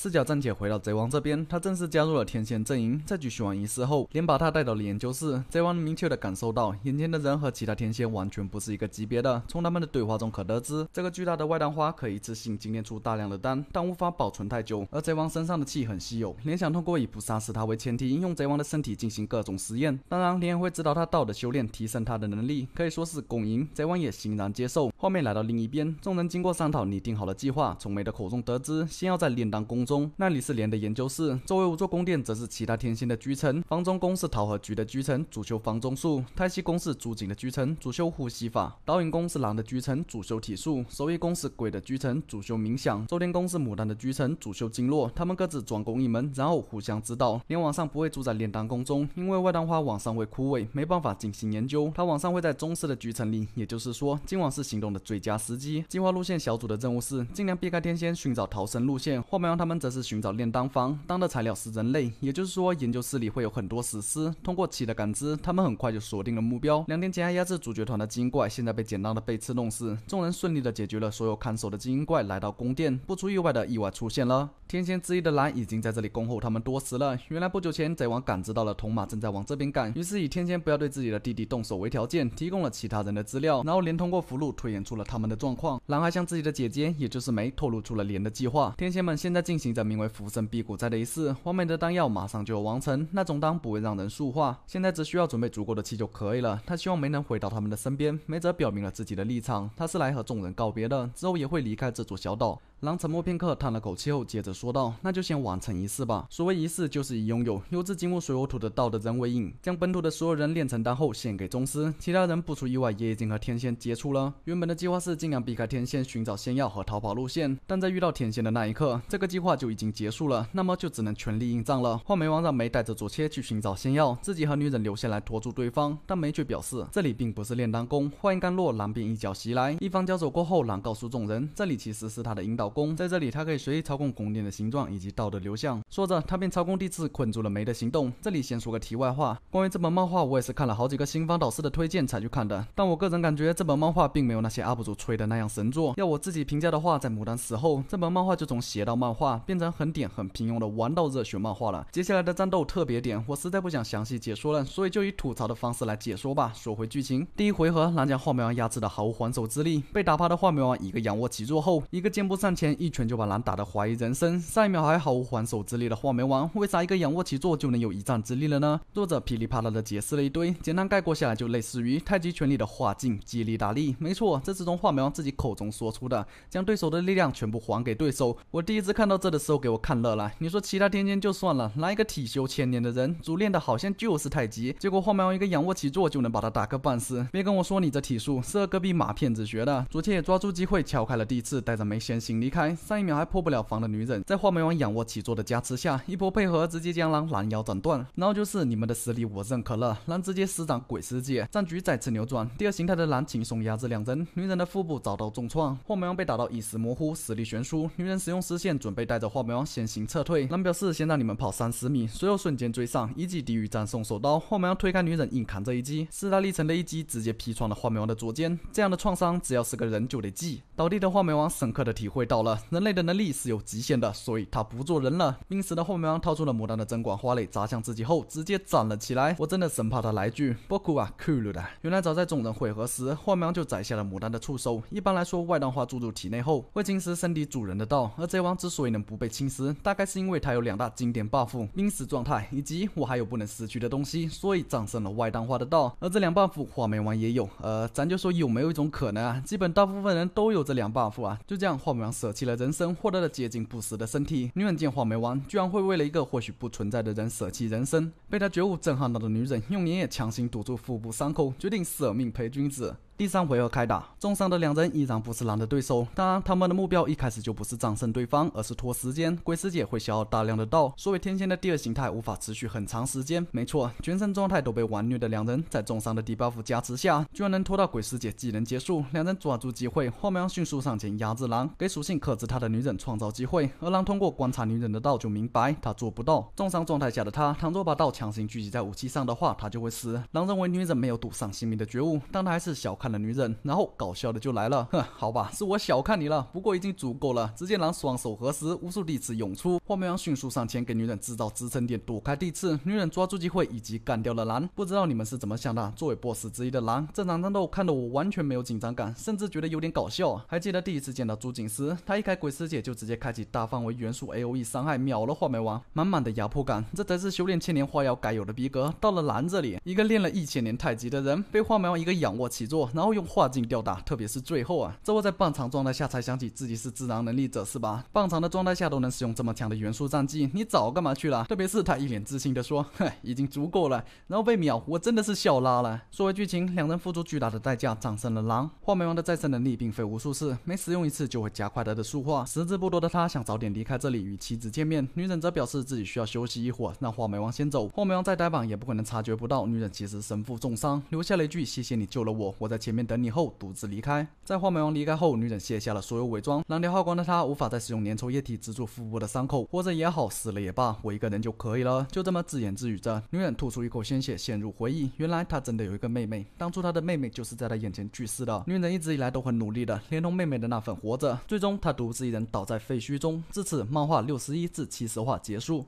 视角暂且回到贼王这边，他正式加入了天仙阵营。在举行完仪式后，连把他带到了研究室。贼王明确的感受到，眼前的人和其他天仙完全不是一个级别的。从他们的对话中可得知，这个巨大的外丹花可以一次性精炼出大量的丹，但无法保存太久。而贼王身上的气很稀有，联想通过以不杀死他为前提，用贼王的身体进行各种实验。当然，连也会指导他道的修炼，提升他的能力，可以说是共赢。贼王也欣然接受。画面来到另一边，众人经过商讨，拟定好了计划。从梅的口中得知，先要在炼丹工。中那里是莲的研究室，周围五座宫殿则是其他天仙的居城。房中宫是桃和菊的居城，主修房中术；太息宫是朱景的居城，主修呼吸法；导引宫是狼的居城，主修体术；守一宫是鬼的居城，主修冥想；周天宫是牡丹的居城，主修经络。他们各自转攻一门，然后互相指导。莲晚上不会住在炼丹宫中，因为外丹花晚上会枯萎，没办法进行研究。他晚上会在宗师的居城里，也就是说，今晚是行动的最佳时机。计划路线小组的任务是尽量避开天仙，寻找逃生路线，或没让他们。则是寻找炼丹房，丹的材料是人类，也就是说研究室里会有很多死尸。通过其的感知，他们很快就锁定了目标。两天前还压制主角团的精英怪，现在被简单的被刺弄死。众人顺利的解决了所有看守的精英怪，来到宫殿，不出意外的意外出现了。天仙之一的蓝已经在这里恭候他们多时了。原来不久前贼王感知到了铜马正在往这边赶，于是以天仙不要对自己的弟弟动手为条件，提供了其他人的资料，然后连通过符箓推演出了他们的状况。蓝还向自己的姐姐，也就是梅，透露出了莲的计划。天仙们现在进行。这名为“浮生辟谷斋”的仪式，完美的丹药马上就要完成。那种丹不会让人塑化，现在只需要准备足够的气就可以了。他希望没能回到他们的身边，梅泽表明了自己的立场，他是来和众人告别的，之后也会离开这座小岛。狼沉默片刻，叹了口气后，接着说道：“那就先完成仪式吧。所谓仪式，就是以拥有优质金木水火土的道的人为引，将本土的所有人炼成丹后献给宗师。其他人不出意外也已经和天仙接触了。原本的计划是尽量避开天仙，寻找仙药和逃跑路线，但在遇到天仙的那一刻，这个计划就已经结束了。那么就只能全力应战了。”画眉王让梅带着左切去寻找仙药，自己和女人留下来拖住对方。但梅却表示这里并不是炼丹宫。话音刚落，狼便一脚袭来。一番交手过后，狼告诉众人，这里其实是他的引导。在这里，他可以随意操控宫殿的形状以及道的流向。说着，他便操控地刺捆住了梅的行动。这里先说个题外话，关于这本漫画，我也是看了好几个新番导师的推荐才去看的。但我个人感觉这本漫画并没有那些 UP 主吹的那样神作。要我自己评价的话，在牡丹死后，这本漫画就从邪道漫画变成很点很平庸的玩到热血漫画了。接下来的战斗特别点，我实在不想详细解说了，所以就以吐槽的方式来解说吧。说回剧情，第一回合，蓝将画眉王压制的毫无还手之力，被打趴的画眉王一个仰卧起坐后，一个箭步上。前一拳就把狼打得怀疑人生，上一秒还毫无还手之力的画眉王，为啥一个仰卧起坐就能有一战之力了呢？作者噼里啪啦的解释了一堆，简单概括下来就类似于太极拳里的化劲、借力打力。没错，这是从画眉王自己口中说出的，将对手的力量全部还给对手。我第一次看到这的时候给我看乐了。你说其他天骄就算了，来一个体修千年的人，主练的好像就是太极，结果画眉王一个仰卧起坐就能把他打个半死。别跟我说你这体术是和隔壁马骗子学的，昨天也抓住机会敲开了第一次，带着梅仙行李。离开上一秒还破不了防的女人，在画眉王仰卧起坐的加持下，一波配合直接将狼拦腰斩断。然后就是你们的实力我认可了，狼直接施展鬼师界，战局再次扭转。第二形态的狼轻松压制两人，女人的腹部遭到重创，画眉王被打到意识模糊，实力悬殊。女人使用丝线准备带着画眉王先行撤退，狼表示先让你们跑三十米，随后瞬间追上，一记地狱斩送手刀。画眉王推开女人硬扛着一击，势大力沉的一击直接劈穿了画眉王的左肩，这样的创伤只要是个人就得记。倒地的画眉王深刻的体会到。好了，人类的能力是有极限的，所以他不做人了。濒死的画眉王掏出了牡丹的针管，花蕾砸向自己后，直接站了起来。我真的生怕他来句不哭啊，哭了的。原来早在众人汇合时，画眉王就宰下了牡丹的触手。一般来说，外丹花注入体内后会侵蚀身体主人的道，而贼王之所以能不被侵蚀，大概是因为他有两大经典 buff 濒死状态，以及我还有不能失去的东西，所以战胜了外丹花的道。而这两 buff 画眉王也有。呃，咱就说有没有一种可能啊？基本大部分人都有这两 buff 啊。就这样，画眉王死。舍弃了人生，获得了接近不死的身体。女人见话没完，居然会为了一个或许不存在的人舍弃人生，被她觉悟震撼到的女人，用粘液强行堵住腹部伤口，决定舍命陪君子。第三回合开打，重伤的两人依然不是狼的对手。当然，他们的目标一开始就不是战胜对方，而是拖时间。鬼师姐会消耗大量的道，所以天仙的第二形态无法持续很长时间。没错，全身状态都被玩虐的两人，在重伤的 e buff 加持下，居然能拖到鬼师姐技能结束。两人抓住机会，后面迅速上前压制狼，给属性克制他的女人创造机会。而狼通过观察女人的道就明白，他做不到。重伤状态下的他，倘若把道强行聚集在武器上的话，他就会死。狼认为女人没有赌上性命的觉悟，但他还是小看。了女人，然后搞笑的就来了，哼，好吧，是我小看你了，不过已经足够了。只见狼双手合十，无数地刺涌出，画眉王迅速上前给女人制造支撑点，躲开地刺。女人抓住机会，一击干掉了狼。不知道你们是怎么想的？作为 boss 之一的狼，这场战斗看得我完全没有紧张感，甚至觉得有点搞笑。还记得第一次见到朱景时，他一开鬼师姐就直接开启大范围元素 A O E 伤害，秒了画眉王，满满的压迫感。这才是修炼千年花妖该有的逼格。到了狼这里，一个练了一千年太极的人，被画眉王一个仰卧起坐。然后用化镜吊打，特别是最后啊，这会在半场状态下才想起自己是自然能力者是吧？半场的状态下都能使用这么强的元素战技，你早干嘛去了？特别是他一脸自信的说，哼，已经足够了。然后被秒，我真的是笑拉了。说完剧情，两人付出巨大的代价战胜了狼。画眉王的再生能力并非无数次，每使用一次就会加快他的速化，时日不多的他想早点离开这里与妻子见面。女忍则表示自己需要休息一会儿，让画眉王先走。画眉王再呆板也不可能察觉不到女忍其实身负重伤，留下了一句谢谢你救了我，我在。前面等你，后独自离开。在画眉王离开后，女人卸下了所有伪装，染料化光的她无法再使用粘稠液体止住腹部的伤口。活着也好，死了也罢，我一个人就可以了。就这么自言自语着，女人吐出一口鲜血，陷入回忆。原来她真的有一个妹妹，当初她的妹妹就是在她眼前去世的。女人一直以来都很努力的连同妹妹的那份活着，最终她独自一人倒在废墟中。至此，漫画六十一至七十话结束。